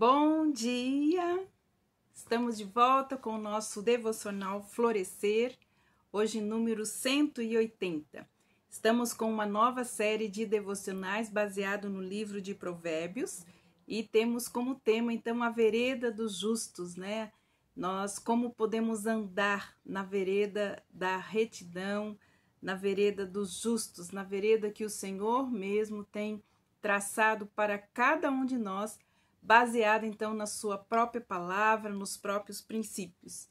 Bom dia! Estamos de volta com o nosso devocional Florescer, hoje número 180. Estamos com uma nova série de devocionais baseado no livro de Provérbios e temos como tema então a vereda dos justos, né? Nós como podemos andar na vereda da retidão, na vereda dos justos, na vereda que o Senhor mesmo tem traçado para cada um de nós baseada então na sua própria palavra, nos próprios princípios.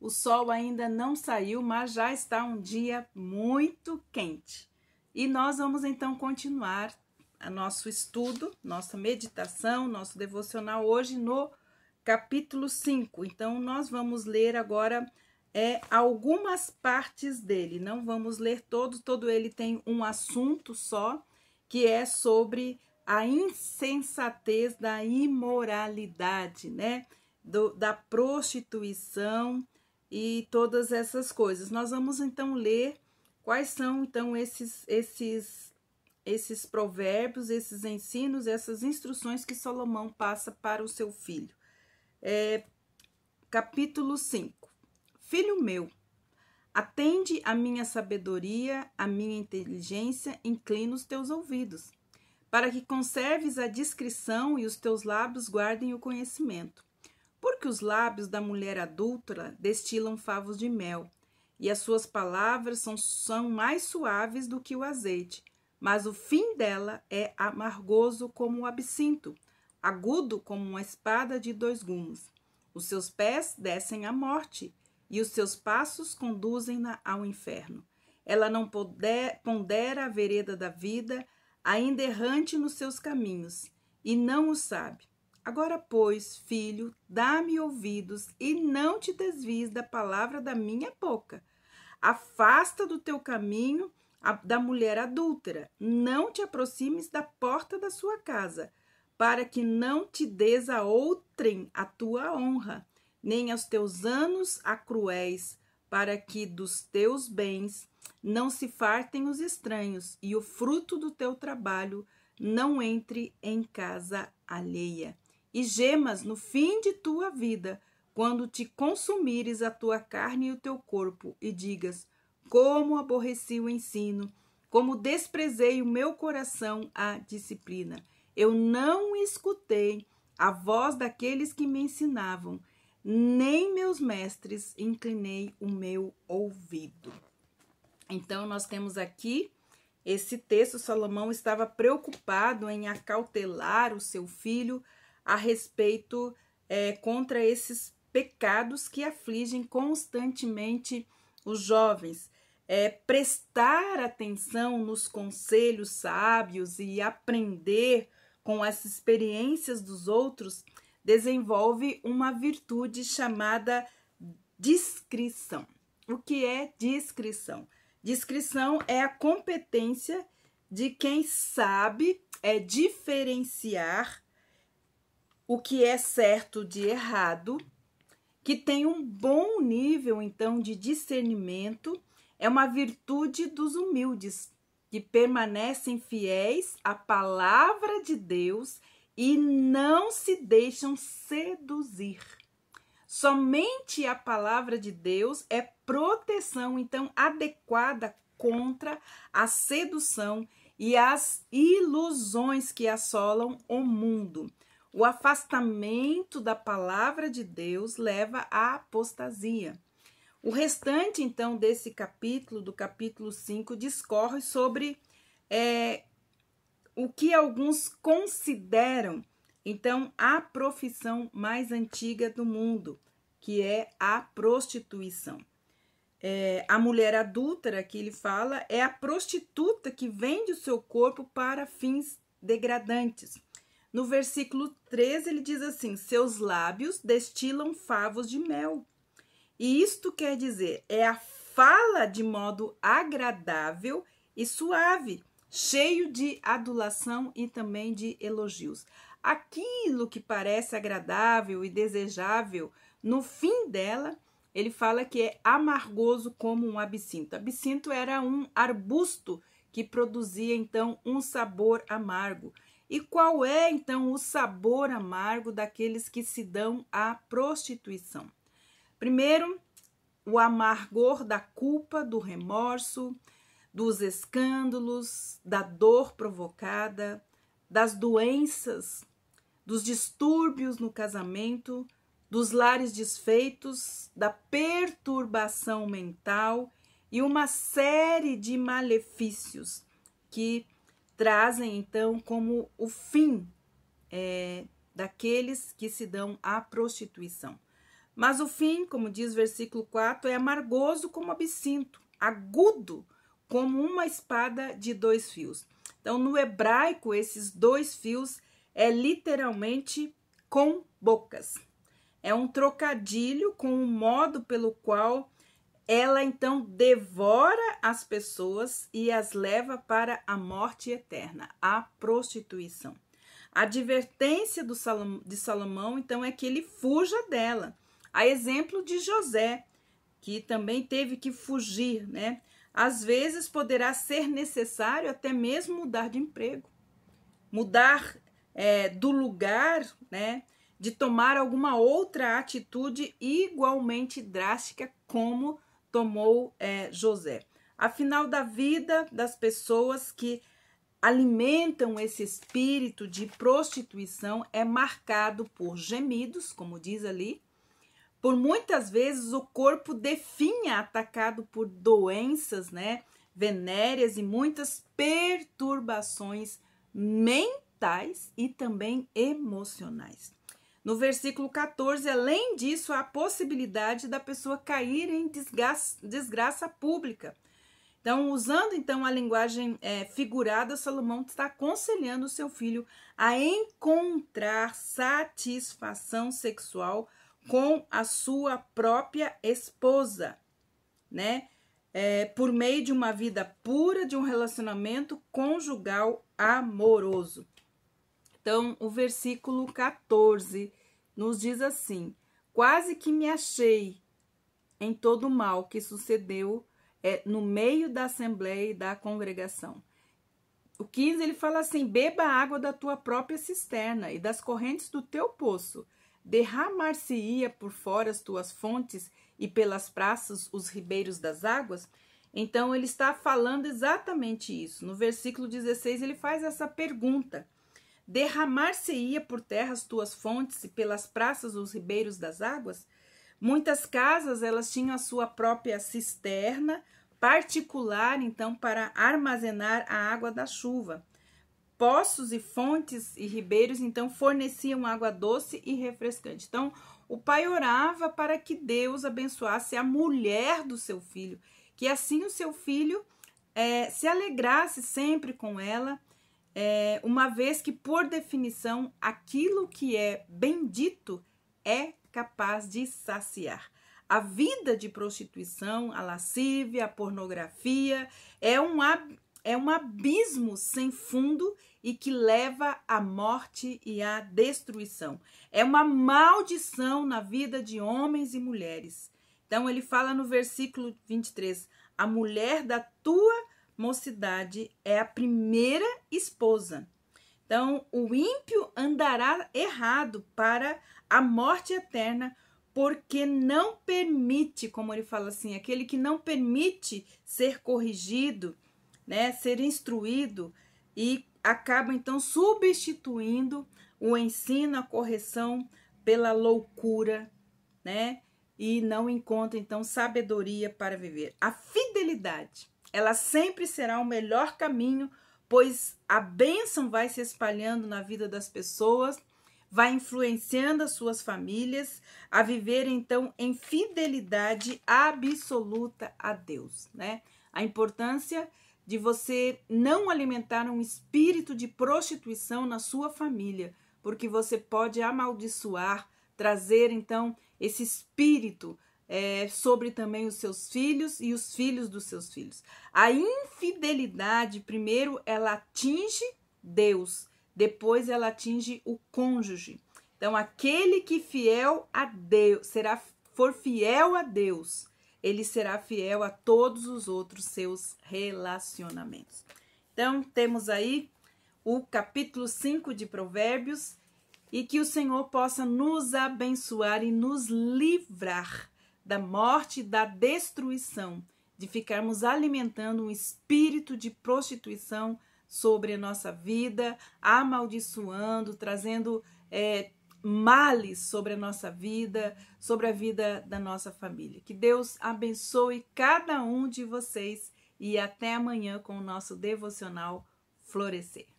O sol ainda não saiu, mas já está um dia muito quente. E nós vamos então continuar o nosso estudo, nossa meditação, nosso devocional hoje no capítulo 5. Então nós vamos ler agora é algumas partes dele. Não vamos ler todo, todo ele tem um assunto só, que é sobre a insensatez da imoralidade, né? Do, da prostituição e todas essas coisas. Nós vamos então ler quais são então esses esses esses provérbios, esses ensinos, essas instruções que Salomão passa para o seu filho. É, capítulo 5. Filho meu, atende à minha sabedoria, à minha inteligência, inclina os teus ouvidos para que conserves a discrição e os teus lábios guardem o conhecimento. Porque os lábios da mulher adulta destilam favos de mel, e as suas palavras são, são mais suaves do que o azeite, mas o fim dela é amargoso como o absinto, agudo como uma espada de dois gumes. Os seus pés descem à morte, e os seus passos conduzem-na ao inferno. Ela não pondera a vereda da vida, ainda errante nos seus caminhos, e não o sabe. Agora, pois, filho, dá-me ouvidos e não te desvies da palavra da minha boca. Afasta do teu caminho a, da mulher adúltera, não te aproximes da porta da sua casa, para que não te des a outrem a tua honra, nem aos teus anos a cruéis, para que dos teus bens não se fartem os estranhos, e o fruto do teu trabalho não entre em casa alheia. E gemas no fim de tua vida, quando te consumires a tua carne e o teu corpo, e digas: Como aborreci o ensino, como desprezei o meu coração à disciplina. Eu não escutei a voz daqueles que me ensinavam, nem meus mestres inclinei o meu ouvido. Então, nós temos aqui esse texto: Salomão estava preocupado em acautelar o seu filho a respeito é, contra esses pecados que afligem constantemente os jovens. É, prestar atenção nos conselhos sábios e aprender com as experiências dos outros desenvolve uma virtude chamada discrição. O que é discrição? Discrição é a competência de quem sabe é diferenciar o que é certo de errado, que tem um bom nível então de discernimento, é uma virtude dos humildes que permanecem fiéis à palavra de Deus e não se deixam seduzir. Somente a palavra de Deus é proteção, então, adequada contra a sedução e as ilusões que assolam o mundo. O afastamento da palavra de Deus leva à apostasia. O restante, então, desse capítulo, do capítulo 5, discorre sobre é, o que alguns consideram então, a profissão mais antiga do mundo, que é a prostituição. É, a mulher adúltera que ele fala é a prostituta que vende o seu corpo para fins degradantes. No versículo 13, ele diz assim: Seus lábios destilam favos de mel. E isto quer dizer, é a fala de modo agradável e suave, cheio de adulação e também de elogios aquilo que parece agradável e desejável no fim dela, ele fala que é amargoso como um absinto. Absinto era um arbusto que produzia então um sabor amargo. E qual é então o sabor amargo daqueles que se dão à prostituição? Primeiro, o amargor da culpa, do remorso, dos escândalos, da dor provocada, das doenças, dos distúrbios no casamento, dos lares desfeitos, da perturbação mental e uma série de malefícios que trazem então como o fim é, daqueles que se dão à prostituição. Mas o fim, como diz o versículo 4, é amargoso como absinto, agudo como uma espada de dois fios. Então, no hebraico, esses dois fios é literalmente com bocas. É um trocadilho com o modo pelo qual ela então devora as pessoas e as leva para a morte eterna, a prostituição. A advertência de Salomão, então, é que ele fuja dela. A exemplo de José, que também teve que fugir, né? Às vezes poderá ser necessário até mesmo mudar de emprego, mudar é, do lugar, né? De tomar alguma outra atitude igualmente drástica, como tomou é, José. Afinal, da vida das pessoas que alimentam esse espírito de prostituição é marcado por gemidos, como diz ali, por muitas vezes o corpo definha atacado por doenças, né, venéreas e muitas perturbações mentais e também emocionais. No versículo 14, além disso, há a possibilidade da pessoa cair em desgraça, desgraça pública. Então, usando então a linguagem é, figurada, Salomão está aconselhando o seu filho a encontrar satisfação sexual com a sua própria esposa, né? É, por meio de uma vida pura, de um relacionamento conjugal amoroso. Então, o versículo 14 nos diz assim: Quase que me achei em todo o mal que sucedeu é, no meio da assembleia e da congregação. O 15 ele fala assim: Beba a água da tua própria cisterna e das correntes do teu poço derramar-se-ia por fora as tuas fontes e pelas praças os ribeiros das águas? Então ele está falando exatamente isso. No versículo 16 ele faz essa pergunta: Derramar-se-ia por terra as tuas fontes e pelas praças os ribeiros das águas? Muitas casas elas tinham a sua própria cisterna particular, então, para armazenar a água da chuva. Poços e fontes e ribeiros, então, forneciam água doce e refrescante. Então, o pai orava para que Deus abençoasse a mulher do seu filho, que assim o seu filho é, se alegrasse sempre com ela, é, uma vez que, por definição, aquilo que é bendito é capaz de saciar. A vida de prostituição, a lascívia, a pornografia é um é um abismo sem fundo e que leva à morte e à destruição. É uma maldição na vida de homens e mulheres. Então ele fala no versículo 23: a mulher da tua mocidade é a primeira esposa. Então o ímpio andará errado para a morte eterna, porque não permite, como ele fala assim, aquele que não permite ser corrigido né, ser instruído e acaba então substituindo o ensino, a correção pela loucura, né? E não encontra então sabedoria para viver. A fidelidade, ela sempre será o melhor caminho, pois a bênção vai se espalhando na vida das pessoas, vai influenciando as suas famílias a viver então em fidelidade absoluta a Deus, né? A importância de você não alimentar um espírito de prostituição na sua família, porque você pode amaldiçoar, trazer então esse espírito é, sobre também os seus filhos e os filhos dos seus filhos. A infidelidade, primeiro, ela atinge Deus, depois ela atinge o cônjuge. Então, aquele que fiel a Deus será for fiel a Deus ele será fiel a todos os outros seus relacionamentos. Então, temos aí o capítulo 5 de Provérbios e que o Senhor possa nos abençoar e nos livrar da morte e da destruição, de ficarmos alimentando um espírito de prostituição sobre a nossa vida, amaldiçoando, trazendo é, males sobre a nossa vida, sobre a vida da nossa família. Que Deus abençoe cada um de vocês e até amanhã com o nosso devocional Florescer.